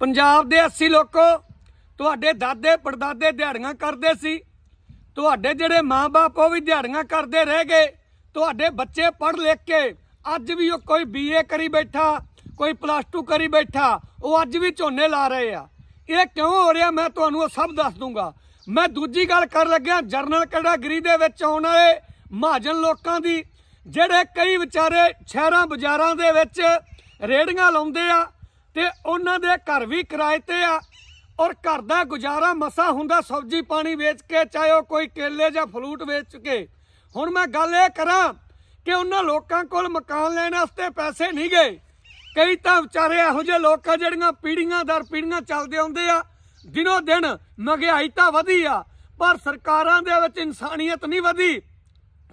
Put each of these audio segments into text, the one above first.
ਪੰਜਾਬ ਦੇ 80 ਲੋਕੋ ਤੁਹਾਡੇ ਦਾਦੇ ਪੜਦਾਦੇ ਦਿਹਾੜੀਆਂ ਕਰਦੇ ਸੀ ਤੁਹਾਡੇ ਜਿਹੜੇ ਮਾਪੇ ਉਹ ਵੀ ਦਿਹਾੜੀਆਂ ਕਰਦੇ ਰਹਿ ਗਏ ਤੁਹਾਡੇ ਬੱਚੇ ਪੜ੍ਹ ਲਿਖ ਕੇ ਅੱਜ ਵੀ ਉਹ ਕੋਈ ਬੀਏ ਕਰੀ ਬੈਠਾ ਕੋਈ ਪਲੱਸ 2 ਕਰੀ ਬੈਠਾ ਉਹ ਅੱਜ ਵੀ ਝੋਨੇ ਲਾ ਰਹੇ ਆ ਇਹ ਕਿਉਂ ਹੋ ਰਿਹਾ ਮੈਂ ਤੁਹਾਨੂੰ ਉਹ ਸਭ ਦੱਸ ਦੂੰਗਾ ਮੈਂ ਦੂਜੀ ਗੱਲ ਕਰ ਲੱਗਿਆ ਜਰਨਲ ਕੈਟਾਗਰੀ ਦੇ ਵਿੱਚ ਆਉਣ ਵਾਲੇ ਮਹਾਜਨ ਲੋਕਾਂ ਦੀ ਜਿਹੜੇ ਕਈ ਵਿਚਾਰੇ ਸ਼ਹਿਰਾਂ ਬਾਜ਼ਾਰਾਂ ਦੇ ਵਿੱਚ ਰੇੜੀਆਂ ਲਾਉਂਦੇ ਆ ਤੇ ਉਹਨਾਂ ਦੇ ਘਰ ਵੀ ਕਿਰਾਏ ਤੇ ਆ ਔਰ ਘਰ ਦਾ ਗੁਜ਼ਾਰਾ ਮਸਾ ਹੁੰਦਾ ਸਬਜ਼ੀ ਪਾਣੀ ਵੇਚ ਕੇ ਚਾਹੇ ਉਹ ਕੋਈ ਕੇਲੇ ਜਾਂ ਫਲੂਟ ਵੇਚ ਕੇ ਹੁਣ ਮੈਂ ਗੱਲ ਇਹ ਕਰਾਂ ਕਿ ਉਹਨਾਂ ਲੋਕਾਂ ਕੋਲ ਮਕਾਨ ਲੈਣ ਵਾਸਤੇ ਪੈਸੇ ਨਹੀਂ ਗਏ ਕਈ ਤਾਂ ਵਿਚਾਰੇ ਇਹੋ ਜਿਹੇ ਲੋਕ ਆ ਜਿਹੜੀਆਂ ਪੀੜੀਆਂ ਦਰ ਪੀੜੀਆਂ ਚੱਲਦੇ ਆਉਂਦੇ ਆ ਦਿਨੋ ਦਿਨ ਮਹਿੰਗਾਈ ਤਾਂ ਵਧੀ ਆ ਪਰ ਸਰਕਾਰਾਂ ਦੇ ਵਿੱਚ ਇਨਸਾਨੀਅਤ ਨਹੀਂ ਵਧੀ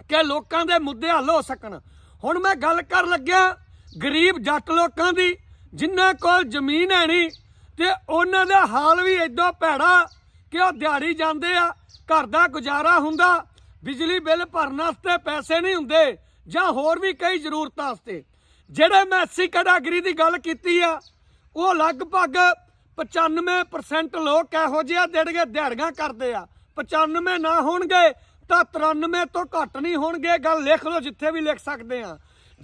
ਕਿ ਲੋਕਾਂ ਦੇ ਮੁੱਦੇ ਹੱਲ ਹੋ ਸਕਣ ਹੁਣ ਮੈਂ ਗੱਲ ਕਰ ਲੱਗਿਆ ਗਰੀਬ ਜੱਟ ਲੋਕਾਂ ਦੀ ਜਿੰਨਾ ਕੋਲ ਜ਼ਮੀਨ ਹੈ ਨਹੀਂ ਤੇ ਉਹਨਾਂ ਦਾ ਹਾਲ ਵੀ ਐਡਾ ਭੈੜਾ ਕਿ ਉਹ ਦਿਹਾੜੀ ਜਾਂਦੇ ਆ ਘਰ ਦਾ ਗੁਜ਼ਾਰਾ ਹੁੰਦਾ ਬਿਜਲੀ ਬਿੱਲ ਭਰਨ ਵਾਸਤੇ ਪੈਸੇ ਨਹੀਂ ਹੁੰਦੇ ਜਾਂ ਹੋਰ ਵੀ ਕਈ ਜ਼ਰੂਰਤਾਂ ਵਾਸਤੇ ਜਿਹੜੇ ਮੈਂ ਕੈਟਾਗਰੀ ਦੀ ਗੱਲ ਕੀਤੀ ਆ ਉਹ ਲਗਭਗ 95% ਲੋਕ ਇਹੋ ਜਿਹੇ ਜਿਹੜੇ ਦਿਹਾੜੀਆਂ ਕਰਦੇ ਆ 95 ਨਾ ਹੋਣਗੇ ਤਾਂ 93 ਤੋਂ ਘੱਟ ਨਹੀਂ ਹੋਣਗੇ ਗੱਲ ਲਿਖ ਲਓ ਜਿੱਥੇ ਵੀ ਲਿਖ ਸਕਦੇ ਆ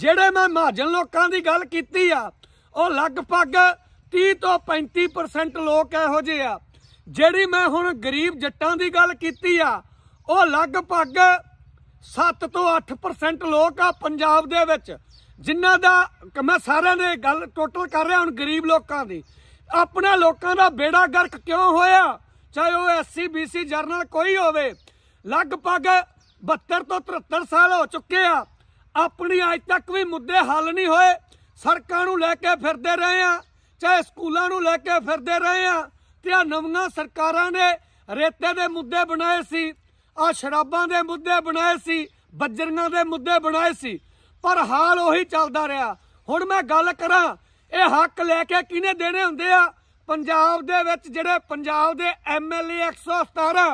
ਜਿਹੜੇ ਮੈਂ ਮਹਾਜਨ ਲੋਕਾਂ ਦੀ ਗੱਲ ਕੀਤੀ ਆ ਉਹ ਲਗਭਗ 30 ਤੋਂ 35% ਲੋਕ ਇਹੋ ਜਿਹੇ ਆ ਜਿਹੜੀ ਮੈਂ ਹੁਣ ਗਰੀਬ ਜੱਟਾਂ ਦੀ ਗੱਲ ਕੀਤੀ ਆ ਉਹ ਲਗਭਗ 7 ਤੋਂ 8% ਲੋਕ ਆ ਪੰਜਾਬ ਦੇ ਵਿੱਚ ਜਿਨ੍ਹਾਂ ਦਾ ਮੈਂ ਸਾਰਿਆਂ ਦੇ ਗੱਲ ਟੋਟਲ ਕਰ ਰਿਹਾ ਹੁਣ ਗਰੀਬ ਲੋਕਾਂ ਦੀ ਆਪਣੇ ਲੋਕਾਂ ਦਾ ਬੇੜਾ ਗਰਕ ਕਿਉਂ ਹੋਇਆ ਚਾਹੇ ਉਹ ਐਸਸੀ ਬੀਸੀ ਜਰਨਲ ਕੋਈ ਹੋਵੇ ਲਗਭਗ 72 ਤੋਂ 73 ਸਾਲ ਹੋ ਚੁੱਕੇ ਆ ਆਪਣੀ ਅਜੇ ਤੱਕ ਵੀ ਮੁੱਦੇ ਹੱਲ ਨਹੀਂ ਹੋਏ ਸੜਕਾਂ ਨੂੰ ਲੈ ਕੇ ਫਿਰਦੇ ਰਹੇ ਆ ਚਾਹੇ ਸਕੂਲਾਂ ਨੂੰ ਲੈ ਕੇ ਫਿਰਦੇ ਰਹੇ ਆ ਤੇ ਆ ਨਵੀਆਂ ਸਰਕਾਰਾਂ ਨੇ ਰੇਤੇ ਦੇ ਮੁੱਦੇ ਬਣਾਏ ਸੀ ਆ ਸ਼ਰਾਬਾਂ ਦੇ ਮੁੱਦੇ ਬਣਾਏ ਸੀ ਬੱਜਰੀਆਂ ਦੇ ਮੁੱਦੇ ਬਣਾਏ ਸੀ ਪਰ ਹਾਲ ਉਹੀ ਚੱਲਦਾ ਰਿਹਾ ਹੁਣ ਮੈਂ ਗੱਲ ਕਰਾਂ ਇਹ ਹੱਕ ਲੈ ਕੇ ਕਿਹਨੇ ਦੇਣੇ ਹੁੰਦੇ ਆ ਪੰਜਾਬ ਦੇ ਵਿੱਚ ਜਿਹੜੇ ਪੰਜਾਬ ਦੇ ਐਮਐਲਏ 117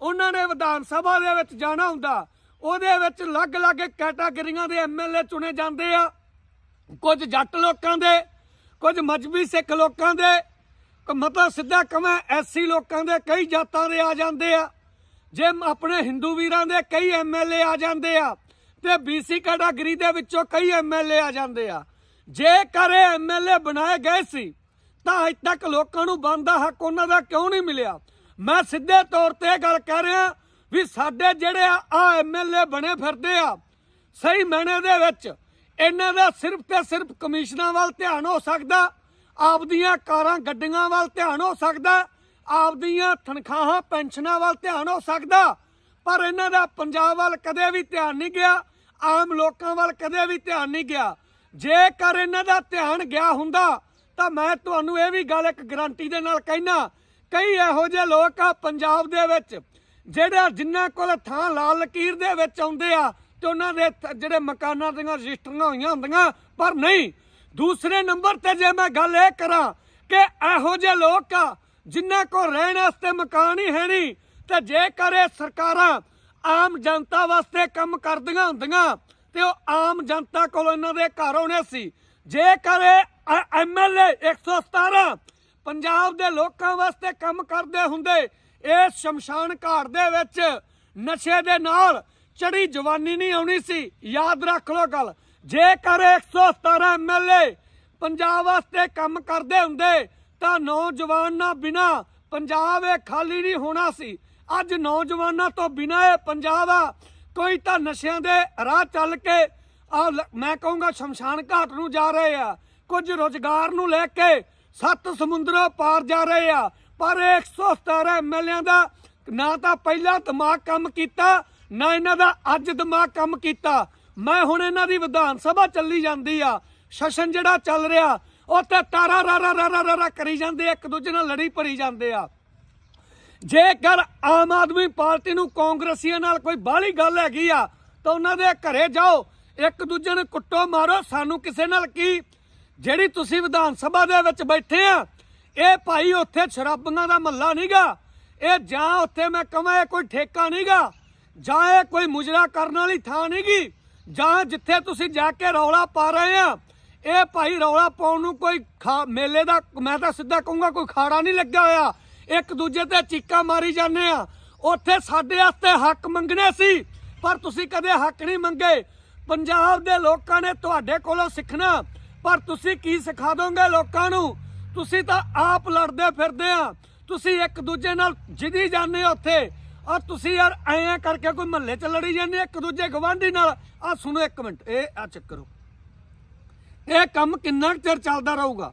ਉਹਨਾਂ ਨੇ ਵਿਧਾਨ ਸਭਾ ਦੇ ਵਿੱਚ ਜਾਣਾ ਹੁੰਦਾ ਉਹਦੇ ਵਿੱਚ ਅਲੱਗ-ਅਲੱਗ ਕੈਟਾਗਰੀਆਂ ਦੇ ਐਮਐਲਏ ਚੁਣੇ ਜਾਂਦੇ ਆ ਕੁਝ ਜੱਟ ਲੋਕਾਂ ਦੇ ਕੁਝ ਮਜਬੀ ਸਿੱਖ ਲੋਕਾਂ ਦੇ ਮਤਲਬ ਸਿੱਧਾ ਕਵਾਂ ਐਸਸੀ ਲੋਕਾਂ ਦੇ ਕਈ ਜਾਤਾਂ ਦੇ ਆ ਜਾਂਦੇ ਆ ਜੇ ਆਪਣੇ ਹਿੰਦੂ ਵੀਰਾਂ ਦੇ ਕਈ ਐਮਐਲਏ ਆ ਜਾਂਦੇ ਆ ਤੇ ਬੀਸੀ ਕੈਟਾਗਰੀ ਦੇ ਵਿੱਚੋਂ ਕਈ ਐਮਐਲਏ ਆ ਜਾਂਦੇ ਆ ਜੇ ਕਰੇ ਐਮਐਲਏ ਬਣਾਏ ਗਏ ਸੀ ਤਾਂ ਅਜ ਤੱਕ ਲੋਕਾਂ ਨੂੰ ਬੰਦਾ ਹੱਕ ਉਹਨਾਂ ਦਾ ਕਿਉਂ ਨਹੀਂ ਮਿਲਿਆ ਮੈਂ ਸਿੱਧੇ ਤੌਰ ਤੇ ਗੱਲ ਕਰ ਰਿਹਾ ਵੀ ਸਾਡੇ ਜਿਹੜੇ ਆ ਐਮਐਲਏ ਬਣੇ ਫਿਰਦੇ ਆ ਸਹੀ ਮੈਨੇ ਦੇ ਵਿੱਚ ਇਹਨਾਂ ਦਾ ਸਿਰਫ ਤੇ ਸਿਰਫ ਕਮਿਸ਼ਨਾਂ ਵੱਲ ਧਿਆਨ ਹੋ ਸਕਦਾ ਆਪਦੀਆਂ ਕਾਰਾਂ ਗੱਡੀਆਂ ਵੱਲ ਧਿਆਨ ਹੋ ਸਕਦਾ ਆਪਦੀਆਂ ਤਨਖਾਹਾਂ ਪੈਨਸ਼ਨਾਂ ਵੱਲ ਧਿਆਨ ਹੋ ਸਕਦਾ ਪਰ ਇਹਨਾਂ ਦਾ ਪੰਜਾਬ ਵੱਲ ਕਦੇ ਵੀ ਧਿਆਨ ਨਹੀਂ ਗਿਆ ਆਮ ਲੋਕਾਂ ਵੱਲ ਕਦੇ ਵੀ ਧਿਆਨ ਨਹੀਂ ਗਿਆ ਜੇਕਰ ਇਹਨਾਂ ਦਾ ਧਿਆਨ ਗਿਆ ਹੁੰਦਾ ਤਾਂ ਮੈਂ ਤੁਹਾਨੂੰ ਇਹ ਵੀ ਗੱਲ ਇੱਕ ਗਰੰਟੀ ਦੇ ਨਾਲ ਕਹਿਣਾ ਕਈ ਇਹੋ ਜਿਹੇ ਲੋਕ ਆ ਪੰਜਾਬ ਦੇ ਵਿੱਚ ਜਿਹੜਾ ਜਿੰਨਾ ਕੋਲ ਥਾਂ ਲਾਲ ਲਕੀਰ ਦੇ ਵਿੱਚ ਆਉਂਦੇ ਆ ਤੇ ਉਹਨਾਂ ਦੇ ਜਿਹੜੇ ਮਕਾਨਾਂ ਦੀਆਂ ਰਜਿਸਟਰੀਆਂ ਹੋਈਆਂ ਹੁੰਦੀਆਂ ਪਰ ਨਹੀਂ ਦੂਸਰੇ ਨੰਬਰ ਤੇ ਜੇ ਮੈਂ ਗੱਲ ਇਹ ਕਰਾਂ ਕਿ ਇਹੋ ਜਿਹੇ ਲੋਕ ਆ ਜਿਨ੍ਹਾਂ ਕੋ ਰਹਿਣ ਵਾਸਤੇ ਮਕਾਨ ਹੀ ਹੈ ਨਹੀਂ ਤੇ ਜੇਕਰ ਇਹ ਸਰਕਾਰਾਂ ਆਮ ਜਨਤਾ ਵਾਸਤੇ ਕੰਮ ਕਰਦੀਆਂ ਹੁੰਦੀਆਂ ਤੇ ਉਹ ਆਮ ਜਨਤਾ ਕੋਲ ਇਹਨਾਂ ਦੇ ਘਰ ਹੋਣੇ ਸੀ ਜੇਕਰ ਐਮਐਲਏ 117 ਪੰਜਾਬ ਦੇ ਲੋਕਾਂ ਵਾਸਤੇ ਕੰਮ ਕਰਦੇ ਹੁੰਦੇ ਇਸ ਸ਼ਮਸ਼ਾਨ ਘਾਟ ਦੇ ਵਿੱਚ ਨਸ਼ੇ ਦੇ ਨਾਲ ਚੜੀ ਜਵਾਨੀ ਨਹੀਂ ਆਉਣੀ ਸੀ ਯਾਦ ਰੱਖ ਲੋ ਗੱਲ ਜੇਕਰ 117 ਐਮਐਲਏ ਪੰਜਾਬ ਵਾਸਤੇ ਕੰਮ ਕਰਦੇ ਹੁੰਦੇ ਤਾਂ ਨੌਜਵਾਨ ਨਾ ਬਿਨਾ ਪੰਜਾਬ ਇਹ ਖਾਲੀ ਨਹੀਂ ਹੋਣਾ ਸੀ ਅੱਜ ਨੌਜਵਾਨਾਂ ਤੋਂ ਬਿਨਾ ਇਹ ਪੰਜਾਬ ਆ ਕੋਈ ਤਾਂ ਨਸ਼ਿਆਂ ਦੇ ਰਾਹ ਚੱਲ ਕੇ ਆ ਮੈਂ ਕਹੂੰਗਾ ਸ਼ਮਸ਼ਾਨ ਘਾਟ ਨੂੰ ਜਾ ਰਹੇ ਆ ਕੁਝ ਰੋਜ਼ਗਾਰ ਨੂੰ ਲੈ ਕੇ ਸੱਤ ਸਮੁੰਦਰੋਂ ਪਾਰ ਜਾ ਰਹੇ ਆ ਪਰ 117 ਐਮਐਲਏ ਦਾ ਨਾ ਤਾਂ ਪਹਿਲਾ ਦਿਮਾਗ ਕੰਮ ਕੀਤਾ ਨਾ ਇਹਨਾਂ ਦਾ ਅੱਜ ਦਿਮਾਗ ਕੰਮ ਕੀਤਾ ਮੈਂ ਹੁਣ ਇਹਨਾਂ ਦੀ ਵਿਧਾਨ ਸਭਾ ਚੱਲੀ ਜਾਂਦੀ ਆ ਸੈਸ਼ਨ ਜਿਹੜਾ ਚੱਲ ਰਿਹਾ ਉਹ ਤੇ ਤਾਰਾ ਰਾ ਰਾ ਰਾ ਰਾ ਕਰੀ ਜਾਂਦੇ ਇੱਕ ਦੂਜੇ ਨਾਲ ਲੜੀ ਭਰੀ ਜਾਂਦੇ ਆ ਜੇਕਰ ਆਮ ਆਦਮੀ ਪਾਰਟੀ ਨੂੰ ਕਾਂਗਰਸੀਆਂ ਨਾਲ ਕੋਈ ਬਾਹਲੀ ਗੱਲ ਹੈਗੀ ਆ ਤਾਂ ਉਹਨਾਂ ਦੇ ਘਰੇ ਜਾਓ ਇੱਕ ਦੂਜੇ ਨੂੰ ਕੁੱਟੋ ਮਾਰੋ ਸਾਨੂੰ ਕਿਸੇ ਨਾਲ ਕੀ ਜਿਹੜੀ ਤੁਸੀਂ ਵਿਧਾਨ ਸਭਾ ਦੇ ਵਿੱਚ ਬੈਠੇ ਆ ਇਹ ਭਾਈ ਉੱਥੇ ਸ਼ਰਾਬੀਆਂ ਦਾ ਮੱਲਾ ਨਹੀਂਗਾ ਇਹ ਜਾਂ ਉੱਥੇ ਮੈਂ ਕਹਾਂ ਇਹ ਕੋਈ ਠੇਕਾ ਨਹੀਂਗਾ ਜਾਂ ਇਹ ਕੋਈ ਮੁਜਰਾ ਕਰਨ ਵਾਲੀ ਥਾਂ ਨਹੀਂਗੀ ਜਾਂ ਜਿੱਥੇ ਤੁਸੀਂ ਜਾ ਕੇ ਰੌਲਾ ਪਾ ਰਹੇ ਆ ਇਹ ਭਾਈ ਰੌਲਾ ਪਾਉਣ ਨੂੰ ਕੋਈ ਮੇਲੇ ਦਾ ਮੈਂ ਤਾਂ ਸਿੱਧਾ ਕਹੂੰਗਾ ਕੋਈ ਖਾੜਾ ਨਹੀਂ ਲੱਗਿਆ ਹੋਇਆ ਇੱਕ ਦੂਜੇ ਤੇ ਚੀਕਾਂ ਮਾਰੀ ਜਾਂਦੇ ਆ ਉੱਥੇ ਸਾਡੇ ਵਾਸਤੇ ਹੱਕ ਮੰਗਣੇ ਸੀ ਪਰ ਤੁਸੀਂ ਕਦੇ ਹੱਕ ਨਹੀਂ ਮੰਗੇ ਪੰਜਾਬ ਦੇ ਲੋਕਾਂ ਨੇ ਤੁਹਾਡੇ ਕੋਲੋਂ ਸਿੱਖਣਾ ਪਰ ਤੁਸੀਂ ਕੀ ਸਿਖਾ ਦੋਗੇ ਲੋਕਾਂ ਨੂੰ ਤੁਸੀਂ ਤਾਂ ਆਪ ਲੜਦੇ ਫਿਰਦੇ ਆ ਤੁਸੀਂ ਇੱਕ ਦੂਜੇ ਨਾਲ ਜਿੱਦੀ ਜਾਂਦੇ ਉੱਥੇ ਆ ਤੁਸੀਂ ਯਾਰ ਐਂ ਕਰਕੇ ਕੋਈ ਮਹੱਲੇ ਚ ਲੜੀ ਜਾਂਦੇ ਇੱਕ ਦੂਜੇ ਗਵਾਂਢੀ ਨਾਲ ਆ ਸੁਣੋ ਇੱਕ ਮਿੰਟ ਇਹ ਆ ਚੱਕਰੋ ਇਹ ਕੰਮ ਕਿੰਨਾ ਚਿਰ ਚੱਲਦਾ ਰਹੂਗਾ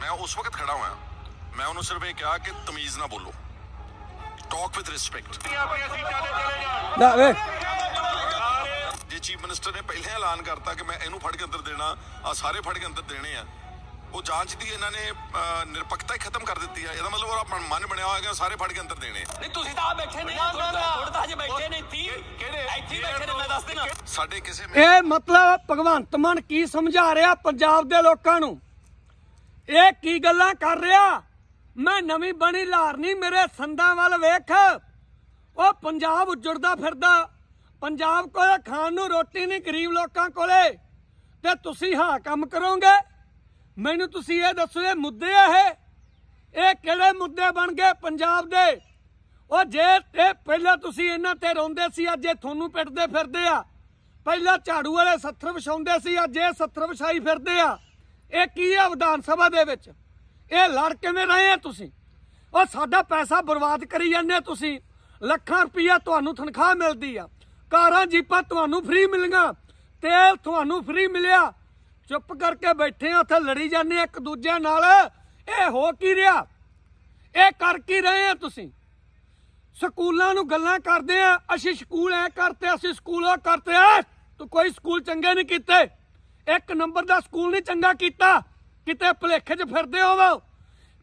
ਮੈਂ ਉਸ ਵਕਤ ਖੜਾ ਹੋਇਆ ਮੈਂ ਉਹਨੂੰ ਸਿਰਫ ਇਹ ਕਿਹਾ ਕਿ ਤਮੀਜ਼ ਨਾ ਬੋਲੋ ਟਾਕ ਵਿਦ ਰਿਸਪੈਕਟ ਨਾ ਵੇ ਜੇ ਚੀਫ ਮਿਨਿਸਟਰ ਨੇ ਪਹਿਲਾਂ ਐਲਾਨ ਕਰਤਾ ਕਿ ਮੈਂ ਇਹਨੂੰ ਫੜ ਕੇ ਅੰਦਰ ਦੇਣਾ ਆ ਸਾਰੇ ਫੜ ਕੇ ਅੰਦਰ ਦੇਣੇ ਆ ਉਹ ਜਾਂਚ ਦੀ ਇਹਨਾਂ ਨੇ ਨਿਰਪੱਖਤਾ ਹੀ ਖਤਮ ਕਰ ਦਿੱਤੀ ਹੈ ਇਹਦਾ ਮਤਲਬ ਉਹ ਆਪਣਾ ਮਨ ਬਣਿਆ ਹੋਇਆ ਕਿ ਸਾਰੇ ਫੜ ਕੇ ਅੰਦਰ ਦੇਣੇ ਨਹੀਂ ਤੁਸੀਂ ਤਾਂ ਬੈਠੇ ਨਾ ਥੋੜਾ ਤਾਂ ਹਜੇ ਬੈਠੇ ਨਹੀਂ ਤੀ ਕਿਹੜੇ ਇੱਥੇ ਬੈਠੇ ਨੇ ਮੈਂ ਦੱਸ ਦਿੰਦਾ ਸਾਡੇ ਕਿਸੇ ਇਹ ਮਤਲਬ ਭਗਵੰਤ ਮਾਨ ਕੀ ਸਮਝਾ ਰਿਹਾ ਪੰਜਾਬ ਦੇ ਲੋਕਾਂ ਨੂੰ ਇਹ ਕੀ ਗੱਲਾਂ ਕਰ ਰਿਹਾ ਮੈਂ ਨਵੀਂ ਬਣੀ ਲਾਰਨੀ ਮੇਰੇ ਸੰਦਾਂ ਵੱਲ ਵੇਖ ਉਹ ਪੰਜਾਬ ਉੱਜੜਦਾ ਫਿਰਦਾ ਪੰਜਾਬ ਕੋਲੇ ਖਾਣ ਨੂੰ ਰੋਟੀ ਨਹੀਂ ਗਰੀਬ ਲੋਕਾਂ ਕੋਲੇ ਤੇ ਤੁਸੀਂ ਹਾਂ ਕੰਮ ਕਰੋਗੇ ਮੈਨੂੰ ਤੁਸੀਂ ਇਹ ਦੱਸੋ ਇਹ ਮੁੱਦੇ ਆ ਇਹ ਇਹ ਕਿਹੜੇ ਮੁੱਦੇ ਬਣ ਗਏ ਪੰਜਾਬ ਦੇ ਉਹ ਜੇ ਤੇ ਪਹਿਲਾਂ ਤੁਸੀਂ ਇਹਨਾਂ ਤੇ ਰੋਂਦੇ ਸੀ ਅੱਜ ਇਹ ਤੁਹਾਨੂੰ ਪਿੱਟਦੇ ਫਿਰਦੇ ਆ ਪਹਿਲਾਂ ਝਾੜੂ ਵਾਲੇ ਸੱਥਰ ਵਿਛਾਉਂਦੇ ਸੀ ਅੱਜ ਇਹ ਸੱਥਰ ਵਿਛਾਈ ਫਿਰਦੇ ਆ ਇਹ ਕੀ ਆ ਵਿਧਾਨ ਸਭਾ ਦੇ ਵਿੱਚ ਇਹ ਲੜ ਕਿਵੇਂ ਰਹੇ ਆ ਤੁਸੀਂ ਉਹ ਸਾਡਾ ਪੈਸਾ ਬਰਬਾਦ ਕਰੀ ਜਾਂਦੇ ਤੁਸੀਂ ਲੱਖਾਂ ਰੁਪਈਆ ਤੁਹਾਨੂੰ ਤਨਖਾਹ ਮਿਲਦੀ ਆ ਕਾਰਾਂ ਜੀਪਾਂ ਤੁਹਾਨੂੰ ਫ੍ਰੀ ਮਿਲਗਾ ਤੇਲ ਤੁਹਾਨੂੰ ਫ੍ਰੀ ਮਿਲਿਆ ਚੁੱਪ ਕਰਕੇ ਬੈਠੇ ਆ ਉੱਥੇ ਲੜੀ ਜਾਂਦੇ ਇੱਕ ਦੂਜੇ ਨਾਲ ਇਹ ਹੋ ਕੀ ਰਿਹਾ ਇਹ ਕਰ ਕੀ ਰਹੇ ਆ ਤੁਸੀਂ ਸਕੂਲਾਂ ਨੂੰ ਗੱਲਾਂ ਕਰਦੇ ਆ ਅਸੀਂ ਸਕੂਲ ਐ ਕਰਤੇ ਅਸੀਂ ਸਕੂਲ ਉਹ ਕਰਤੇ ਆ ਤੂੰ ਕੋਈ ਸਕੂਲ ਚੰਗੇ ਨਹੀਂ ਕੀਤੇ ਇੱਕ ਨੰਬਰ ਦਾ ਸਕੂਲ ਨਹੀਂ ਚੰਗਾ ਕੀਤਾ ਕਿਤੇ ਭਲੇਖੇ 'ਚ ਫਿਰਦੇ ਹੋਵੋ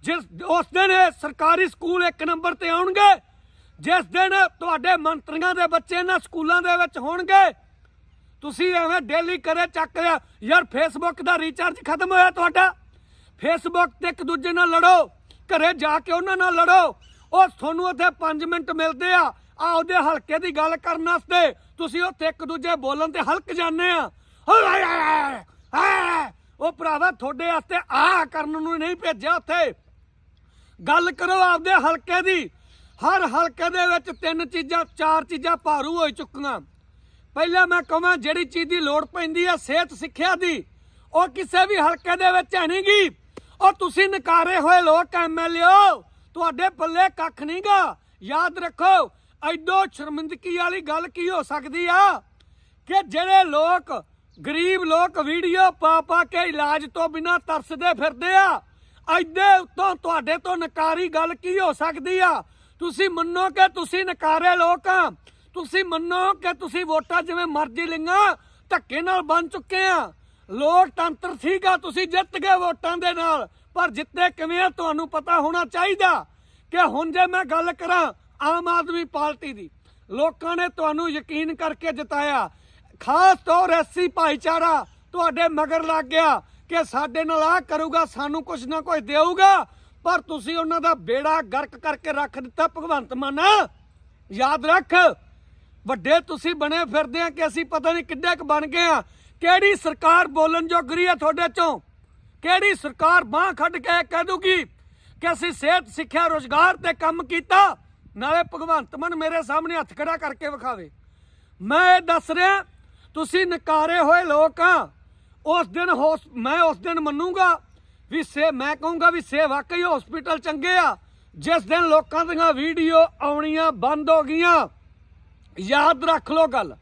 ਜਿਸ ਉਸ ਦਿਨ ਸਰਕਾਰੀ ਸਕੂਲ ਇੱਕ ਨੰਬਰ ਤੇ ਆਉਣਗੇ ਜਿਸ ਦਿਨ ਤੁਹਾਡੇ ਮੰਤਰੀਆਂ ਦੇ ਬੱਚੇ ਨਾ ਸਕੂਲਾਂ ਦੇ ਵਿੱਚ ਹੋਣਗੇ ਤੁਸੀਂ ਐਵੇਂ ਡੇਲੀ ਕਰੇ ਚੱਕ ਯਾਰ ਫੇਸਬੁੱਕ ਦਾ ਰੀਚਾਰਜ ਖਤਮ ਹੋਇਆ ਤੁਹਾਡਾ ਫੇਸਬੁੱਕ ਤੇ ਇੱਕ ਦੂਜੇ ਨਾਲ ਲੜੋ ਘਰੇ ਜਾ ਕੇ ਉਹਨਾਂ ਨਾਲ ਲੜੋ ਉਹ ਤੁਹਾਨੂੰ ਉੱਥੇ 5 ਮਿੰਟ ਮਿਲਦੇ ਆ ਆ ਉਹਦੇ ਹਲਕੇ ਦੀ ਗੱਲ ਕਰਨ ਵਾਸਤੇ ਤੁਸੀਂ ਉੱਥੇ ਇੱਕ ਦੂਜੇ ਬੋਲਣ ਤੇ ਹਲਕ ਜਾਂਦੇ ਆ ਉਹ ਭਰਾਵਾ ਤੁਹਾਡੇ ਵਾਸਤੇ ਆ ਕਰਨ ਨੂੰ ਨਹੀਂ ਭੇਜਿਆ ਉੱਥੇ ਗੱਲ ਕਰੋ ਆਪਦੇ ਹਲਕੇ ਦੀ ਹਰ ਹਲਕੇ ਦੇ ਵਿੱਚ ਤਿੰਨ ਚੀਜ਼ਾਂ ਚਾਰ ਚੀਜ਼ਾਂ ਭਾਰੂ ਹੋ ਚੁੱਕੀਆਂ ਪਹਿਲਾਂ ਮੈਂ ਕਹਾਂ ਜਿਹੜੀ ਚੀਜ਼ ਦੀ ਲੋੜ ਪੈਂਦੀ ਆ ਸਿਹਤ ਸਿੱਖਿਆ ਦੀ ਉਹ ਕਿਸੇ ਵੀ ਹਲਕੇ ਦੇ ਵਿੱਚ ਨਹੀਂਗੀ ਉਹ ਤੁਸੀਂ ਨਕਾਰੇ ਹੋਏ ਲੋਕ ਐਮਐਲਏ ਤੁਹਾਡੇ ਬੱਲੇ ਕੱਖ ਨਹੀਂਗਾ ਯਾਦ ਰੱਖੋ ਐਡੋ ਸ਼ਰਮਿੰਦਗੀ ਵਾਲੀ ਗੱਲ ਕੀ ਹੋ ਸਕਦੀ ਆ ਕਿ ਜਿਹੜੇ ਲੋਕ ਗਰੀਬ ਲੋਕ ਵੀਡੀਓ ਪਾ ਪਾ ਕੇ ਇਲਾਜ ਤੋਂ ਬਿਨਾ ਤਰਸਦੇ ਫਿਰਦੇ ਆ ਐਡੇ ਉੱਤੋਂ ਤੁਹਾਡੇ ਤੋਂ ਨਕਾਰੀ ਗੱਲ ਕੀ ਹੋ ਸਕਦੀ ਆ ਤੁਸੀਂ ਮੰਨੋ ਕਿ ਤੁਸੀਂ ਨਕਾਰੇ ਲੋਕ ਆ ਤੁਸੀਂ ਮੰਨੋ ਕਿ ਤੁਸੀਂ ਵੋਟਾਂ ਜਿਵੇਂ ਮਰਜ਼ੀ ਲਈਆਂ ਧੱਕੇ ਨਾਲ ਬਣ ਚੁੱਕੇ ਆ ਲੋਕਤੰਤਰ ਸੀਗਾ ਤੁਸੀਂ ਜਿੱਤ ਗਏ ਵੋਟਾਂ ਦੇ ਨਾਲ ਪਰ ਜਿੱਤੇ ਕਿਵੇਂ ਆ ਤੁਹਾਨੂੰ ਪਤਾ ਹੋਣਾ ਚਾਹੀਦਾ ਕਿ ਹੁਣ ਜੇ ਮੈਂ ਗੱਲ ਕਰਾਂ ਆਮ ਆਦਮੀ ਪਾਰਟੀ ਦੀ ਲੋਕਾਂ ਨੇ ਤੁਹਾਨੂੰ ਯਕੀਨ ਕਰਕੇ ਜਿਤਾਇਆ ਖਾਸ ਤੌਰ ਐਸੀ ਭਾਈਚਾਰਾ ਤੁਹਾਡੇ ਮਗਰ ਲੱਗ ਗਿਆ ਕਿ ਸਾਡੇ ਨਾਲ ਆ ਕਰੂਗਾ ਸਾਨੂੰ ਕੁਝ ਨਾ ਕੁਝ ਦੇਊਗਾ ਪਰ ਤੁਸੀਂ ਉਹਨਾਂ ਦਾ ਬੇੜਾ ਗਰਕ ਕਰਕੇ ਰੱਖ ਦਿੱਤਾ ਭਗਵੰਤ ਮਾਨ ਯਾਦ ਰੱਖ ਵੱਡੇ ਤੁਸੀਂ ਬਣੇ ਫਿਰਦੇ ਆ ਕਿ ਅਸੀਂ ਪਤਾ ਨਹੀਂ ਕਿੱਡੇ ਕ ਬਣ ਗਏ ਆ ਕਿਹੜੀ ਸਰਕਾਰ ਬੋਲਣ ਜੋਗਰੀ ਆ ਤੁਹਾਡੇ ਚੋਂ ਕਿਹੜੀ ਸਰਕਾਰ ਬਾਹ ਖੱਡ ਕੇ ਕਹਿ ਦੂਗੀ ਕਿ ਅਸੀਂ ਸਿਹਤ ਸਿੱਖਿਆ ਰੋਜ਼ਗਾਰ ਤੇ ਕੰਮ ਕੀਤਾ ਨਾਲੇ ਭਗਵੰਤ ਮਨ ਮੇਰੇ ਸਾਹਮਣੇ ਹੱਥ ਖੜਾ ਕਰਕੇ ਵਿਖਾਵੇ ਮੈਂ ਇਹ ਦੱਸ ਰਿਹਾ ਤੁਸੀਂ ਨਕਾਰੇ ਹੋਏ ਲੋਕ ਆ ਉਸ ਦਿਨ ਮੈਂ ਉਸ ਦਿਨ ਮੰਨੂਗਾ ਵੀ ਸੇ ਮੈਂ ਕਹੂੰਗਾ ਵੀ ਸੇ ਵਾਕਈ ਹਸਪੀਟਲ ਚੰਗੇ ਆ ਜਿਸ ਦਿਨ ਲੋਕਾਂ ਦੀਆਂ ਵੀਡੀਓ ਆਉਣੀਆਂ ਬੰਦ ਹੋ ਗਈਆਂ ਯਾਦ ਰੱਖ ਲਓ ਗੱਲ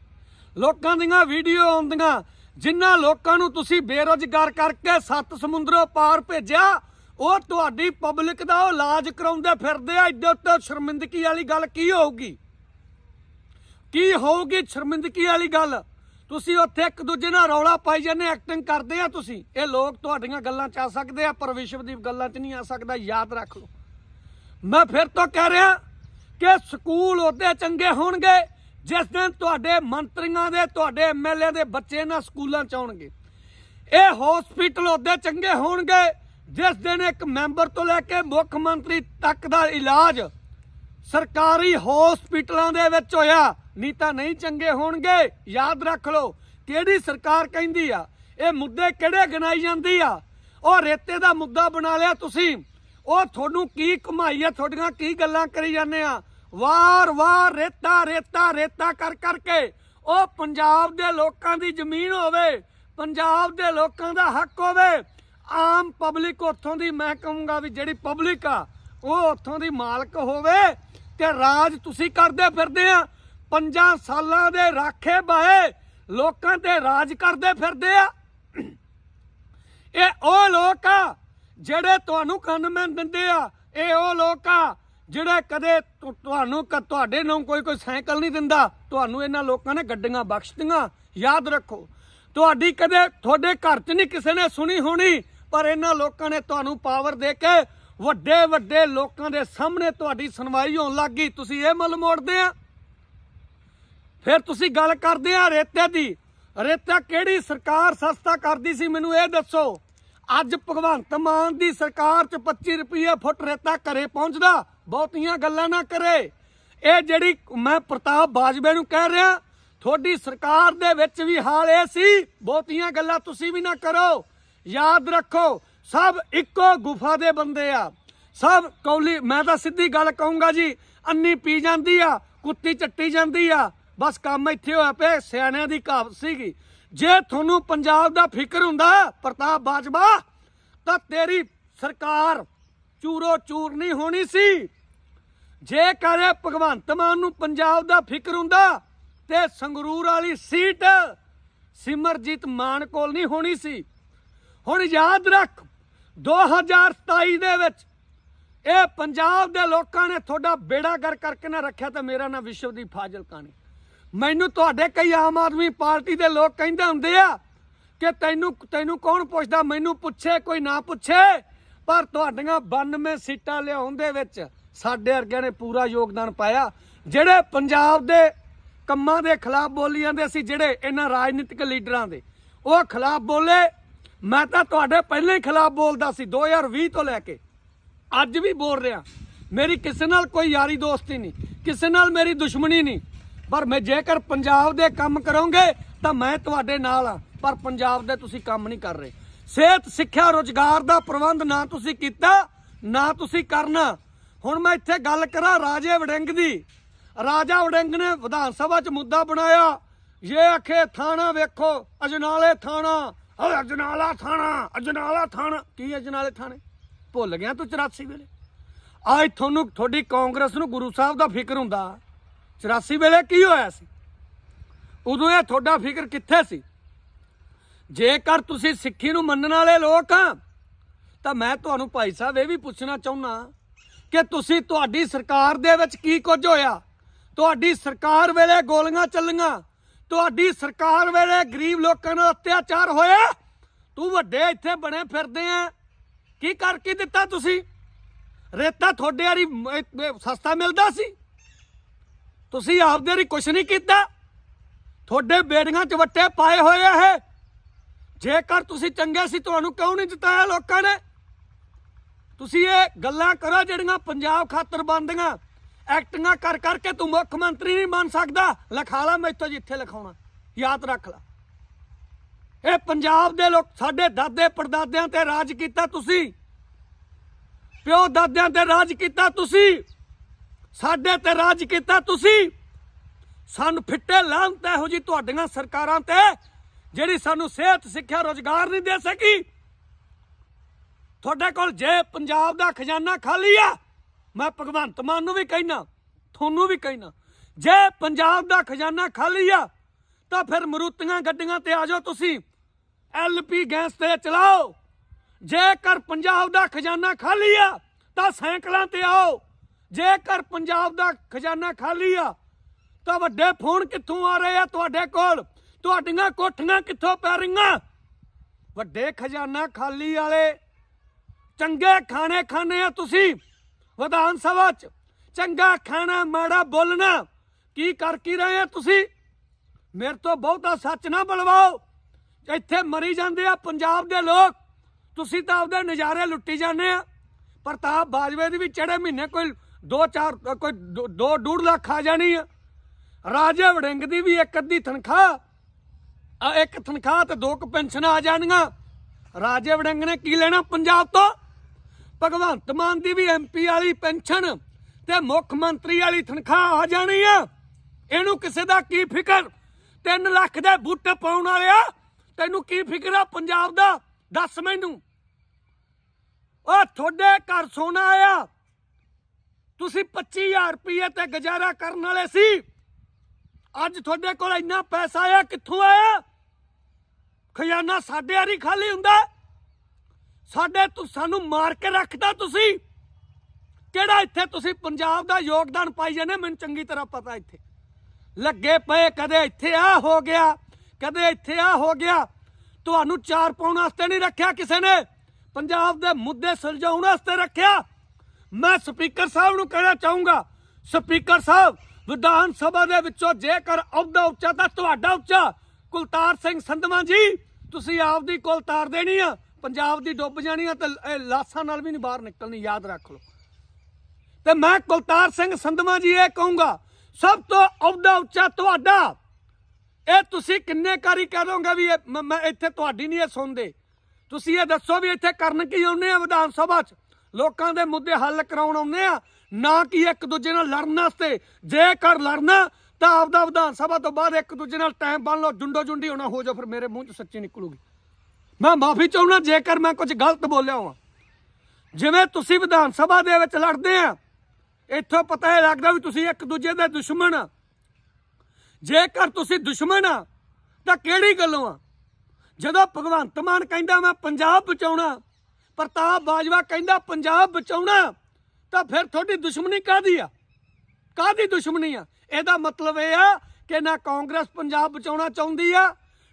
ਲੋਕਾਂ ਦੀਆਂ ਵੀਡੀਓ ਆਉਂਦੀਆਂ ਜਿਨ੍ਹਾਂ ਲੋਕਾਂ ਨੂੰ ਤੁਸੀਂ ਬੇਰੋਜ਼ਗਾਰ ਕਰਕੇ ਸੱਤ ਸਮੁੰਦਰੋਂ ਪਾਰ ਭੇਜਿਆ ਉਹ ਤੁਹਾਡੀ ਪਬਲਿਕ ਦਾ ਉਹ ਇਲਾਜ ਕਰਾਉਂਦੇ ਫਿਰਦੇ ਆ ਇੱਡੇ ਉੱਤੇ ਸ਼ਰਮਿੰਦਗੀ ਵਾਲੀ ਗੱਲ ਕੀ ਹੋਊਗੀ ਕੀ ਹੋਊਗੀ ਸ਼ਰਮਿੰਦਗੀ ਵਾਲੀ ਗੱਲ ਤੁਸੀਂ ਉੱਥੇ ਇੱਕ ਦੂਜੇ ਨਾਲ ਰੌਲਾ ਪਾਈ ਜਾਂਦੇ ਐਕਟਿੰਗ ਕਰਦੇ ਆ ਤੁਸੀਂ ਇਹ ਲੋਕ ਤੁਹਾਡੀਆਂ ਗੱਲਾਂ ਚਾ ਸਕਦੇ ਆ ਪਰ ਵਿਸ਼ਵਦੀਪ ਗੱਲਾਂ 'ਚ ਨਹੀਂ ਆ ਸਕਦਾ ਯਾਦ ਰੱਖ ਲਓ ਮੈਂ ਫਿਰ ਤੋਂ ਕਹਿ ਰਿਹਾ ਕਿ ਸਕੂਲ ਉਹਦੇ ਚੰਗੇ ਹੋਣਗੇ ਜਿਸ ਦਿਨ ਤੁਹਾਡੇ ਮੰਤਰੀਆਂ ਦੇ ਤੁਹਾਡੇ ਐਮਐਲਏ ਦੇ ਬੱਚੇ ਨਾ ਸਕੂਲਾਂ ਚ ਆਉਣਗੇ ਇਹ ਹਸਪੀਟਲ ਉਹਦੇ ਚੰਗੇ ਹੋਣਗੇ ਜਿਸ ਦਿਨ ਇੱਕ ਮੈਂਬਰ ਤੋਂ ਲੈ ਕੇ ਮੁੱਖ ਮੰਤਰੀ ਤੱਕ ਦਾ ਇਲਾਜ ਸਰਕਾਰੀ ਹਸਪੀਟਲਾਂ ਦੇ ਵਿੱਚ ਹੋਇਆ ਨਹੀਂ ਤਾਂ ਨਹੀਂ ਚੰਗੇ ਹੋਣਗੇ ਯਾਦ ਰੱਖ ਲਓ ਕਿਹੜੀ ਸਰਕਾਰ ਕਹਿੰਦੀ ਆ ਇਹ ਮੁੱਦੇ ਕਿਹੜੇ ਗਿਣਾਈ ਜਾਂਦੀ ਆ ਉਹ ਰੇਤੇ ਦਾ ਮੁੱਦਾ ਬਣਾ ਲਿਆ ਤੁਸੀਂ ਉਹ ਤੁਹਾਨੂੰ ਕੀ ਕਮਾਈ ਆ ਤੁਹਾਡੀਆਂ ਕੀ ਗੱਲਾਂ ਕਰੀ ਜਾਂਦੇ ਆ ਵਾਰ-ਵਾਰ ਰੇਤਾ ਰੇਤਾ ਰੇਤਾ ਕਰ ਕਰਕੇ ਉਹ ਪੰਜਾਬ ਦੇ ਲੋਕਾਂ ਦੀ ਜ਼ਮੀਨ ਹੋਵੇ ਪੰਜਾਬ ਦੇ ਲੋਕਾਂ ਦਾ ਹੱਕ ਹੋਵੇ ਆਮ ਪਬਲਿਕ ਉੱਥੋਂ ਦੀ ਮੈਂ ਕਹੂੰਗਾ ਵੀ ਜਿਹੜੀ ਪਬਲਿਕ ਆ ਉਹ ਉੱਥੋਂ ਦੀ ਮਾਲਕ ਹੋਵੇ ਤੇ ਰਾਜ ਤੁਸੀਂ ਕਰਦੇ ਫਿਰਦੇ ਆ ਪੰਜਾਂ ਸਾਲਾਂ ਦੇ ਰਾਖੇ ਬਾਏ ਲੋਕਾਂ ਤੇ ਰਾਜ ਕਰਦੇ ਫਿਰਦੇ ਆ ਇਹ ਉਹ ਲੋਕ ਆ ਜਿਹੜੇ ਤੁਹਾਨੂੰ ਕੰਨ ਮੈਂ ਦਿੰਦੇ ਆ ਇਹ ਉਹ ਲੋਕ ਆ ਜਿਹੜੇ ਕਦੇ ਤੁਹਾਨੂੰ ਤੁਹਾਡੇ ਨੂੰ ਕੋਈ ਕੋਈ ਸਾਈਕਲ ਨਹੀਂ ਦਿੰਦਾ ਤੁਹਾਨੂੰ ਇਹਨਾਂ ਲੋਕਾਂ ਨੇ ਗੱਡੀਆਂ ਬਖਸ਼ਤੀਆਂ ਯਾਦ ਰੱਖੋ ਤੁਹਾਡੀ ਕਦੇ ਤੁਹਾਡੇ ਘਰ 'ਚ ਨਹੀਂ ਕਿਸੇ ਨੇ ਸੁਣੀ ਹੋਣੀ ਪਰ ਇਹਨਾਂ ਲੋਕਾਂ ਨੇ ਤੁਹਾਨੂੰ ਪਾਵਰ ਦੇ ਕੇ ਵੱਡੇ ਵੱਡੇ ਲੋਕਾਂ ਦੇ ਸਾਹਮਣੇ ਤੁਹਾਡੀ ਸੁਣਵਾਈ ਹੋਣ ਲੱਗ ਗਈ ਤੁਸੀਂ ਇਹ ਮਲ ਮੋੜਦੇ ਆ ਫਿਰ ਤੁਸੀਂ ਗੱਲ ਕਰਦੇ ਆ ਰੇਤੇ ਦੀ ਰੇਤਾ ਕਿਹੜੀ ਸਰਕਾਰ ਸਸਤਾ ਕਰਦੀ ਸੀ ਮੈਨੂੰ ਇਹ ਦੱਸੋ ਅੱਜ ਭਗਵੰਤ ਮਾਨ ਦੀ ਸਰਕਾਰ 'ਚ 25 ਰੁਪਏ ਫੁੱਟ ਰੇਤਾ ਘਰੇ ਪਹੁੰਚਦਾ ਬਹੁਤੀਆਂ ਗੱਲਾਂ ਨਾ ਕਰੇ ਇਹ ਜਿਹੜੀ ਮੈਂ ਪ੍ਰਤਾਪ ਬਾਜਵੇ ਨੂੰ ਕਹਿ ਰਿਹਾ ਤੁਹਾਡੀ ਸਰਕਾਰ ਦੇ ਵਿੱਚ ਵੀ ਹਾਲ ਇਹ ਸੀ ਬਹੁਤੀਆਂ ਗੱਲਾਂ ਤੁਸੀਂ ਵੀ ਨਾ ਕਰੋ ਯਾਦ ਰੱਖੋ ਸਭ ਇੱਕੋ ਗੁਫਾ ਦੇ ਬੰਦੇ ਆ ਸਭ ਕੌਲੀ ਮੈਂ ਤਾਂ ਸਿੱਧੀ ਗੱਲ ਕਹੂੰਗਾ ਜੀ ਅੰਨੀ ਪੀ ਜਾਂਦੀ ਆ ਕੁੱਤੀ ਚੱਟੀ ਜਾਂਦੀ ਆ ਬਸ ਕੰਮ ਇੱਥੇ ਹੋਇਆ ਪਿਆ ਸਿਆਣਿਆਂ ਦੀ ਕਹਾਵਤ ਸੀਗੀ ਜੇ ਤੁਹਾਨੂੰ ਪੰਜਾਬ ਦਾ ਫਿਕਰ ਹੁੰਦਾ ਪ੍ਰਤਾਪ ਬਾਜਵਾ ਤਾਂ ਤੇਰੀ ਸਰਕਾਰ ਚੂਰੋ ਚੂਰ ਨਹੀਂ ਹੋਣੀ ਸੀ ਜੇਕਰ ਭਗਵੰਤ ਮਾਨ ਨੂੰ ਪੰਜਾਬ ਦਾ ਫਿਕਰ ਹੁੰਦਾ ਤੇ ਸੰਗਰੂਰ ਵਾਲੀ ਸੀਟ ਸਿਮਰਜੀਤ ਮਾਨ ਕੋਲ ਨਹੀਂ ਹੋਣੀ ਸੀ ਹੁਣ ਯਾਦ ਰੱਖ 2027 ਦੇ ਵਿੱਚ ਇਹ ਪੰਜਾਬ ਦੇ ਲੋਕਾਂ ਨੇ ਤੁਹਾਡਾ ਬੇੜਾ ਕਰ ਕਰਕੇ ਨਾ ਰੱਖਿਆ ਤਾਂ ਮੇਰਾ ਨਾ ਵਿਸ਼ਵ ਦੀ ਫਾਜ਼ਲ ਕਾਣੀ ਮੈਨੂੰ ਤੁਹਾਡੇ ਕਈ ਆਮ ਆਦਮੀ ਪਾਰਟੀ ਦੇ ਲੋਕ ਕਹਿੰਦੇ ਹੁੰਦੇ ਆ ਕਿ ਤੈਨੂੰ ਤੈਨੂੰ ਕੌਣ ਪੁੱਛਦਾ ਮੈਨੂੰ ਪੁੱਛੇ ਕੋਈ ਨਾ ਪੁੱਛੇ ਪਰ ਤੁਹਾਡੀਆਂ 92 ਸੀਟਾਂ ਲਿਆਉਣ ਦੇ ਵਿੱਚ ਸਾਡੇ ਵਰਗਿਆਂ ਨੇ ਪੂਰਾ ਯੋਗਦਾਨ ਪਾਇਆ ਜਿਹੜੇ ਪੰਜਾਬ ਦੇ ਕੰਮਾਂ ਦੇ ਖਿਲਾਫ ਬੋਲੀ ਜਾਂਦੇ ਸੀ ਜਿਹੜੇ ਇਹਨਾਂ ਰਾਜਨੀਤਿਕ ਲੀਡਰਾਂ ਦੇ ਉਹ ਖਿਲਾਫ ਬੋਲੇ ਮੈਂ ਤਾਂ ਤੁਹਾਡੇ ਪਹਿਲੇ ਹੀ ਖਿਲਾਫ ਬੋਲਦਾ ਸੀ 2020 ਤੋਂ ਲੈ ਕੇ ਅੱਜ ਵੀ ਬੋਲ ਰਿਹਾ ਮੇਰੀ ਕਿਸੇ ਨਾਲ ਕੋਈ ਯਾਰੀ ਦੋਸਤੀ ਨਹੀਂ ਕਿਸੇ ਨਾਲ ਮੇਰੀ ਦੁਸ਼ਮਣੀ ਨਹੀਂ ਪਰ ਮੈਂ ਜੇਕਰ ਪੰਜਾਬ ਦੇ ਕੰਮ ਕਰੋਗੇ ਤਾਂ ਮੈਂ ਤੁਹਾਡੇ ਨਾਲ ਆ ਪਰ ਪੰਜਾਬ ਦੇ ਤੁਸੀਂ ਕੰਮ ਨਹੀਂ ਕਰ ਰਹੇ ਸਿਹਤ ਸਿੱਖਿਆ ਰੋਜ਼ਗਾਰ ਦਾ ਪ੍ਰਬੰਧ ਨਾ ਤੁਸੀਂ ਕੀਤਾ ਨਾ ਤੁਸੀਂ ਕਰਨਾ ਹੁਣ ਮੈਂ ਇੱਥੇ ਗੱਲ ਕਰਾਂ ਰਾਜੇ ਵੜਿੰਗ ਦੀ ਰਾਜਾ ਵੜਿੰਗ ਨੇ ਵਿਧਾਨ ਸਭਾ 'ਚ ਮੁੱਦਾ ਬਣਾਇਆ ਇਹ ਆਖੇ ਥਾਣਾ ਵੇਖੋ ਅਜਨਾਲੇ ਥਾਣਾ ਹਰ ਅਜਨਾਲਾ ਥਾਣਾ ਅਜਨਾਲਾ ਥਾਣਾ ਕੀ ਅਜਨਾਲੇ ਥਾਣੇ ਭੁੱਲ ਗਿਆ ਤੂੰ 84 ਵੇਲੇ ਅੱਜ ਤੁਹਾਨੂੰ ਤੁਹਾਡੀ ਕਾਂਗਰਸ ਨੂੰ ਗੁਰੂ ਸਾਹਿਬ ਦਾ ਫਿਕਰ ਹੁੰਦਾ 84 ਵੇਲੇ ਕੀ ਹੋਇਆ ਸੀ ਉਦੋਂ ਇਹ ਤੁਹਾਡਾ ਫਿਕਰ ਕਿੱਥੇ ਸੀ ਜੇਕਰ ਤੁਸੀਂ ਸਿੱਖੀ ਨੂੰ ਮੰਨਣ ਵਾਲੇ ਲੋਕ ਆ ਤਾਂ ਮੈਂ ਤੁਹਾਨੂੰ ਭਾਈ ਸਾਹਿਬ ਇਹ ਵੀ ਪੁੱਛਣਾ ਚਾਹੁੰਨਾ ਕਿ ਤੁਸੀਂ ਤੁਹਾਡੀ ਸਰਕਾਰ ਦੇ ਵਿੱਚ ਕੀ ਕੁਝ ਹੋਇਆ ਤੁਹਾਡੀ ਸਰਕਾਰ ਵੇਲੇ ਗੋਲੀਆਂ ਚੱਲੀਆਂ ਤੁਹਾਡੀ ਸਰਕਾਰ ਵੇਲੇ ਗਰੀਬ ਲੋਕਾਂ ਨਾਲ ਅਤਿਆਚਾਰ ਹੋਇਆ ਤੂੰ ਵੱਡੇ ਇੱਥੇ ਬਣੇ ਫਿਰਦੇ ਆ ਕੀ ਕਰ ਕੀ ਦਿੱਤਾ ਤੁਸੀਂ ਰੇਤਾ ਤੁਹਾਡੇ ਵਾਲੀ ਸਸਤਾ ਮਿਲਦਾ ਸੀ ਤੁਸੀਂ ਆਪਦੇ ਵਾਲੀ ਕੁਝ ਨਹੀਂ ਕੀਤਾ ਤੁਹਾਡੇ ਬੇੜੀਆਂ ਚ ਵੱਟੇ ਪਾਏ ਹੋਏ ਆ ਇਹ ਜੇਕਰ ਤੁਸੀਂ ਚੰਗੇ ਸੀ ਤੁਹਾਨੂੰ ਕਿਉਂ ਨਹੀਂ ਦਿੱਤਾ ਲੋਕਾਂ ਨੇ ਤੁਸੀਂ ਇਹ ਗੱਲਾਂ ਕਰੋ ਜਿਹੜੀਆਂ ਪੰਜਾਬ ਖਾਤਰ ਬੰਦੀਆਂ ਐਕਟਿੰਗਾਂ ਕਰ ਕਰਕੇ ਤੂੰ ਮੁੱਖ ਮੰਤਰੀ ਨਹੀਂ ਬਣ ਸਕਦਾ ਲਿਖਾ ਲੈ ਮੈਥੋਂ ਜਿੱਥੇ ਲਿਖਾਉਣਾ ਯਾਦ ਰੱਖ ਲੈ ਇਹ ਪੰਜਾਬ ਦੇ ਲੋਕ ਸਾਡੇ ਦਾਦੇ ਪਰਦਾਦਿਆਂ ਤੇ ਰਾਜ ਕੀਤਾ ਤੁਸੀਂ ਪਿਓ ਦਾਦਿਆਂ ਤੇ ਰਾਜ ਕੀਤਾ ਤੁਸੀਂ ਸਾਡੇ ਤੇ ਰਾਜ ਕੀਤਾ ਤੁਸੀਂ ਸਾਨੂੰ ਫਿੱਟੇ ਲਾਂਤ ਇਹੋ ਜੀ ਤੁਹਾਡੀਆਂ ਸਰਕਾਰਾਂ ਤੇ ਜਿਹੜੀ ਸਾਨੂੰ ਸਿਹਤ ਸਿੱਖਿਆ ਰੋਜ਼ਗਾਰ ਨਹੀਂ ਦੇ ਸਕੀ ਤੁਹਾਡੇ ਕੋਲ ਜੇ ਪੰਜਾਬ ਦਾ ਖਜ਼ਾਨਾ ਖਾਲੀ ਆ ਮੈਂ ਭਗਵੰਤ ਮਾਨ ਨੂੰ ਵੀ ਕਹਿਣਾ ਤੁਹਾਨੂੰ ਵੀ ਕਹਿਣਾ ਜੇ ਪੰਜਾਬ ਦਾ ਖਜ਼ਾਨਾ ਖਾਲੀ ਆ ਤਾਂ ਫਿਰ ਮਰੂਤੀਆਂ ਗੱਡੀਆਂ ਤੇ ਆ ਜਾਓ ਤੁਸੀਂ ਐਲਪੀ ਗੈਸ ਤੇ ਚਲਾਓ ਜੇਕਰ ਪੰਜਾਬ ਦਾ ਖਜ਼ਾਨਾ ਖਾਲੀ ਆ ਤਾਂ ਸਾਈਕਲਾਂ ਤੇ ਆਓ ਜੇਕਰ ਪੰਜਾਬ ਦਾ ਖਜ਼ਾਨਾ ਖਾਲੀ ਆ ਤਾਂ ਵੱਡੇ ਫੋਨ ਕਿੱਥੋਂ ਆ ਰਹੇ ਆ ਤੁਹਾਡੇ ਕੋਲ ਤੁਹਾਡੀਆਂ ਕੋਠੀਆਂ ਕਿੱਥੋਂ ਪੈ ਰਹੀਆਂ ਵੱਡੇ ਖਜ਼ਾਨਾ ਖਾਲੀ ਵਾਲੇ ਚੰਗੇ ਖਾਣੇ ਖਾਣੇ ਆ ਤੁਸੀਂ ਵਿਧਾਨ ਸਭਾ 'ਚ ਚੰਗਾ ਖਾਣਾ ਮਾੜਾ ਬੋਲਣਾ ਕੀ ਕਰ ਕੀ ਰਹੇ ਆ ਤੁਸੀਂ ਮੇਰੇ ਤੋਂ ਬਹੁਤਾ ਸੱਚ ਨਾ ਬਲਵਾਓ ਇੱਥੇ ਮਰੀ ਜਾਂਦੇ ਆ ਪੰਜਾਬ ਦੇ ਲੋਕ ਤੁਸੀਂ ਤਾਂ ਆਪਦੇ ਨਜ਼ਾਰੇ ਲੁੱਟੀ ਜਾਂਦੇ ਆ ਪ੍ਰਤਾਪ ਬਾਜਵੇ ਦੀ ਵੀ ਚੜੇ ਮਹੀਨੇ ਕੋਈ 2-4 ਕੋਈ 2-2 ਲੱਖ ਆ ਜਾਣੀ ਆ ਰਾਜੇ ਵੜਿੰਗ ਦੀ ਵੀ ਇੱਕ ਅੱਧੀ ਤਨਖਾਹ ਇੱਕ ਤਨਖਾਹ ਤੇ ਦੋ ਕੁ ਪੈਨਸ਼ਨ ਆ ਜਾਣੀਆਂ ਰਾਜੇ ਵੜਿੰਗ ਨੇ ਕੀ ਲੈਣਾ ਪੰਜਾਬ ਤੋਂ ਭਗਵੰਤ ਮਾਨ ਦੀ ਵੀ ਐਮਪੀ ਵਾਲੀ ਪੈਨਸ਼ਨ ਤੇ ਮੁੱਖ ਮੰਤਰੀ ਵਾਲੀ ਤਨਖਾਹ ਆ ਜਾਣੀ ਆ ਇਹਨੂੰ ਕਿਸੇ ਦਾ ਕੀ ਫਿਕਰ 3 ਲੱਖ ਦੇ ਬੂਟੇ ਪਾਉਣ ਵਾਲਿਆ ਤੈਨੂੰ ਕੀ ਫਿਕਰ ਆ ਪੰਜਾਬ ਦਾ ਦੱਸ ਮੈਨੂੰ ਆ ਤੁਹਾਡੇ ਘਰ ਸੋਨਾ ਆ ਤੁਸੀਂ 25000 ਰੁਪਏ ਤੇ ਗੁਜ਼ਾਰਾ ਕਰਨ ਵਾਲੇ ਸੀ ਅੱਜ ਤੁਹਾਡੇ ਕੋਲ ਇੰਨਾ ਪੈਸਾ ਆ ਕਿੱਥੋਂ ਆਇਆ ਖਜ਼ਾਨਾ ਸਾਡੇ ਆਰੀ ਖਾਲੀ ਹੁੰਦਾ ਸਾਡੇ ਤੂੰ ਸਾਨੂੰ ਮਾਰ ਕੇ ਰੱਖਦਾ ਤੁਸੀਂ ਕਿਹੜਾ ਇੱਥੇ ਤੁਸੀਂ ਪੰਜਾਬ ਦਾ ਯੋਗਦਾਨ ਪਾਈ ਜਾਂਦੇ ਮੈਨੂੰ ਚੰਗੀ ਤਰ੍ਹਾਂ ਪਤਾ ਇੱਥੇ ਲੱਗੇ ਪਏ ਕਦੇ ਇੱਥੇ ਆ ਹੋ ਗਿਆ ਕਦੇ ਇੱਥੇ ਆ ਹੋ ਗਿਆ ਤੁਹਾਨੂੰ ਚਾਰ ਪਾਉਣ ਵਾਸਤੇ ਨਹੀਂ ਰੱਖਿਆ ਕਿਸੇ ਨੇ ਪੰਜਾਬ ਦੇ ਮੁੱਦੇ ਸੁਲਝਾਉਣ ਵਾਸਤੇ ਰੱਖਿਆ ਮੈਂ ਸਪੀਕਰ ਸਾਹਿਬ ਨੂੰ ਕਹਿਣਾ ਚਾਹੂੰਗਾ ਸਪੀਕਰ ਸਾਹਿਬ ਵਿਧਾਨ ਸਭਾ ਦੇ ਵਿੱਚੋਂ ਜੇਕਰ ਅਹੁਦਾ ਉੱਚਾ ਤਾਂ ਤੁਹਾਡਾ ਉੱਚਾ ਕੁਲਤਾਰ ਸਿੰਘ ਸੰਧਵਾ ਜੀ ਤੁਸੀਂ ਆਪਦੀ ਕੁਲਤਾਰ ਦੇਣੀ ਆ ਪੰਜਾਬ ਦੀ ਡੁੱਬ ਜਾਣੀ ਆ ਤੇ ਇਹ ਲਾਸਾਂ ਨਾਲ ਵੀ ਨਹੀਂ ਬਾਹਰ ਨਿਕਲਣੀ ਯਾਦ ਰੱਖ ਲਓ ਤੇ ਮੈਂ ਕੁਲਤਾਰ ਸਿੰਘ ਸੰਧਵਾ ਜੀ ਇਹ ਕਹੂੰਗਾ ਸਭ ਤੋਂ ਅਵਦਾ ਉੱਚਾ ਤੁਹਾਡਾ ਇਹ ਤੁਸੀਂ ਕਿੰਨੇ ਕਾਰੀ ਕਹਿ ਦੋਗੇ ਵੀ ਮੈਂ ਇੱਥੇ ਤੁਹਾਡੀ ਨਹੀਂ ਇਹ ਸੁਣਦੇ ਤੁਸੀਂ ਇਹ ਦੱਸੋ ਵੀ ਇੱਥੇ ਕਰਨ ਕੀ ਆਉਂਦੇ ਆ ਵਿਧਾਨ ਸਭਾ 'ਚ ਲੋਕਾਂ ਦੇ ਮੁੱਦੇ ਹੱਲ ਕਰਾਉਣ ਆਉਂਦੇ ਆ ਨਾ ਕਿ ਇੱਕ ਦੂਜੇ ਨਾਲ ਲੜਨ ਵਾਸਤੇ ਜੇਕਰ ਲੜਨਾ ਤਾਂ ਆਪਦਾ ਵਿਧਾਨ ਸਭਾ ਤੋਂ ਬਾਅਦ ਇੱਕ ਦੂਜੇ ਨਾਲ ਟਾਈਮ ਬਣ ਲਓ ਜੁੰਡੋ ਜੁੰਡੀ ਹੋਣਾ ਹੋ ਜਾ ਫਿਰ ਮੇਰੇ ਮੂੰਹ 'ਚ ਸੱਚੀ ਨਿਕਲੂਗੀ ਮੈਂ ਮਾਫੀ ਚਾਹੁੰਦਾ ਜੇਕਰ ਮੈਂ ਕੁਝ ਗਲਤ ਬੋਲਿਆ ਹਾਂ ਜਿਵੇਂ ਤੁਸੀਂ ਵਿਧਾਨ ਸਭਾ ਦੇ ਵਿੱਚ ਲੜਦੇ ਆ ਇੱਥੋਂ ਪਤਾ ਹੈ ਲੱਗਦਾ ਵੀ ਤੁਸੀਂ ਇੱਕ ਦੂਜੇ ਦੇ ਦੁਸ਼ਮਣ ਆ ਜੇਕਰ ਤੁਸੀਂ ਦੁਸ਼ਮਣ ਆ ਤਾਂ ਕਿਹੜੀ ਗੱਲੋਂ ਆ ਜਦੋਂ ਭਗਵੰਤ ਮਾਨ ਕਹਿੰਦਾ ਮੈਂ ਪੰਜਾਬ ਬਚਾਉਣਾ ਪ੍ਰਤਾਪ ਬਾਜਵਾ ਕਹਿੰਦਾ ਪੰਜਾਬ ਬਚਾਉਣਾ ਤਾਂ ਫਿਰ ਤੁਹਾਡੀ ਦੁਸ਼ਮਣੀ ਕਾਦੀ ਆ ਕਾਦੀ ਦੁਸ਼ਮਣੀ ਆ ਇਹਦਾ ਮਤਲਬ ਇਹ ਆ ਕਿ ਨਾ ਕਾਂਗਰਸ ਪੰਜਾਬ ਬਚਾਉਣਾ ਚਾਹੁੰਦੀ ਆ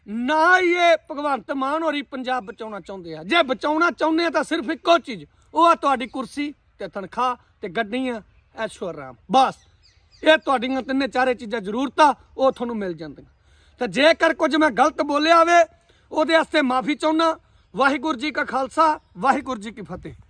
ਨਾ ਇਹ ਭਗਵੰਤ ਮਾਨ ਹੋਰੀ ਪੰਜਾਬ ਬਚਾਉਣਾ ਚਾਹੁੰਦੇ ਆ ਜੇ ਬਚਾਉਣਾ ਚਾਹੁੰਦੇ ਆ ਤਾਂ ਸਿਰਫ ਇੱਕੋ ਚੀਜ਼ ਉਹ ਆ ਤੁਹਾਡੀ ਕੁਰਸੀ ਤੇ ਤਨਖਾਹ ਤੇ ਗੱਡੀਆਂ ਐਸ਼ਵਰਾਮ ਬਸ ਇਹ ਤੁਹਾਡੀਆਂ ਤਿੰਨੇ ਚਾਰੇ ਚੀਜ਼ਾਂ ਜ਼ਰੂਰਤਾਂ ਉਹ ਤੁਹਾਨੂੰ ਮਿਲ ਜਾਂਦੀਆਂ ਤਾਂ ਜੇਕਰ ਕੁਝ ਮੈਂ ਗਲਤ ਬੋਲਿਆ ਹੋਵੇ ਉਹਦੇ ਵਾਸਤੇ ਮਾਫੀ ਚਾਹੁੰਨਾ ਵਾਹਿਗੁਰੂ ਜੀ ਕਾ ਖਾਲਸਾ ਵਾਹਿਗੁਰੂ ਜੀ ਕੀ ਫਤਿਹ